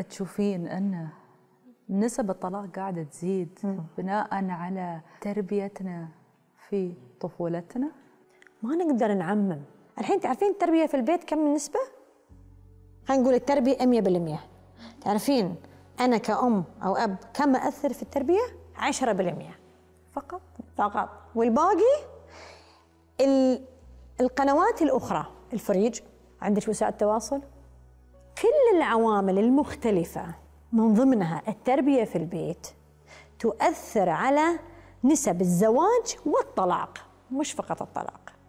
تشوفين أن نسب الطلاق قاعدة تزيد بناء على تربيتنا في طفولتنا؟ ما نقدر نعمم الحين تعرفين التربية في البيت كم النسبة؟ خلينا نقول التربية 100% تعرفين أنا كأم أو أب كم أثر في التربية؟ 10% فقط فقط والباقي القنوات الأخرى الفريج عندك وسائل تواصل كل العوامل المختلفة من ضمنها التربية في البيت تؤثر على نسب الزواج والطلاق مش فقط الطلاق